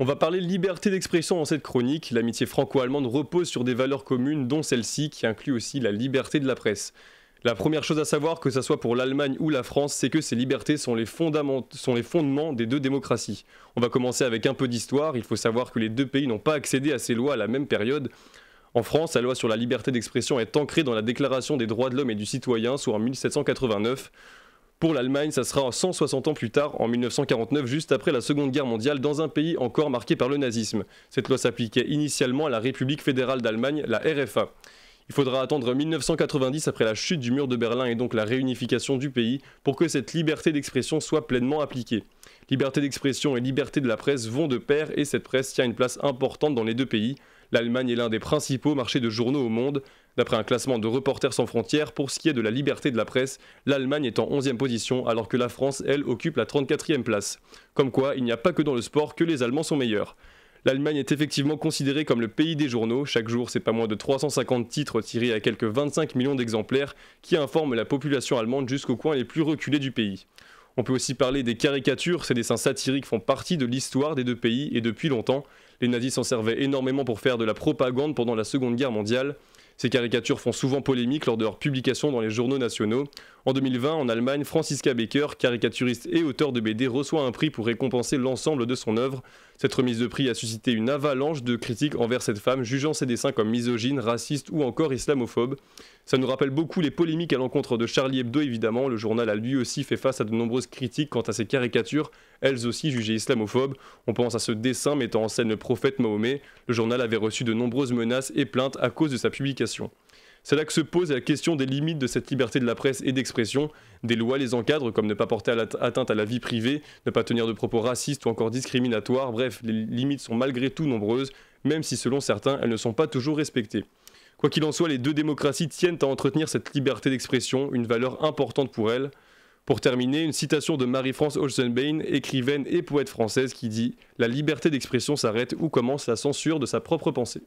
On va parler liberté d'expression dans cette chronique. L'amitié franco-allemande repose sur des valeurs communes, dont celle-ci, qui inclut aussi la liberté de la presse. La première chose à savoir, que ce soit pour l'Allemagne ou la France, c'est que ces libertés sont les, sont les, fondements des deux démocraties. On va commencer avec un peu d'histoire, il faut savoir que les deux pays n'ont pas accédé à ces lois à la même période. En France, la loi sur la liberté d'expression est ancrée dans la Déclaration des droits de l'homme et du citoyen, soit en 1789. Pour l'Allemagne, ça sera 160 ans plus tard, en 1949, juste après la Seconde Guerre mondiale, dans un pays encore marqué par le nazisme. Cette loi s'appliquait initialement à la République fédérale d'Allemagne, la RFA. Il faudra attendre 1990 après la chute du mur de Berlin et donc la réunification du pays pour que cette liberté d'expression soit pleinement appliquée. Liberté d'expression et liberté de la presse vont de pair et cette presse tient une place importante dans les deux pays. L'Allemagne est l'un des principaux marchés de journaux au monde. D'après un classement de Reporters sans frontières, pour ce qui est de la liberté de la presse, l'Allemagne est en 11e position alors que la France, elle, occupe la 34e place. Comme quoi, il n'y a pas que dans le sport que les Allemands sont meilleurs. L'Allemagne est effectivement considérée comme le pays des journaux. Chaque jour, c'est pas moins de 350 titres tirés à quelques 25 millions d'exemplaires qui informent la population allemande jusqu'aux coins les plus reculés du pays. On peut aussi parler des caricatures, ces dessins satiriques font partie de l'histoire des deux pays et depuis longtemps. Les nazis s'en servaient énormément pour faire de la propagande pendant la Seconde Guerre mondiale. Ces caricatures font souvent polémique lors de leur publication dans les journaux nationaux. En 2020, en Allemagne, Francisca Becker, caricaturiste et auteur de BD, reçoit un prix pour récompenser l'ensemble de son œuvre. Cette remise de prix a suscité une avalanche de critiques envers cette femme, jugeant ses dessins comme misogynes, racistes ou encore islamophobes. Ça nous rappelle beaucoup les polémiques à l'encontre de Charlie Hebdo, évidemment. Le journal a lui aussi fait face à de nombreuses critiques quant à ses caricatures, elles aussi jugées islamophobes. On pense à ce dessin mettant en scène le prophète Mahomet. Le journal avait reçu de nombreuses menaces et plaintes à cause de sa publication c'est là que se pose la question des limites de cette liberté de la presse et d'expression. Des lois les encadrent, comme ne pas porter atteinte à la vie privée, ne pas tenir de propos racistes ou encore discriminatoires. Bref, les limites sont malgré tout nombreuses, même si selon certains, elles ne sont pas toujours respectées. Quoi qu'il en soit, les deux démocraties tiennent à entretenir cette liberté d'expression, une valeur importante pour elles. Pour terminer, une citation de Marie-France Olsenbein, écrivaine et poète française, qui dit La liberté d'expression s'arrête où commence la censure de sa propre pensée.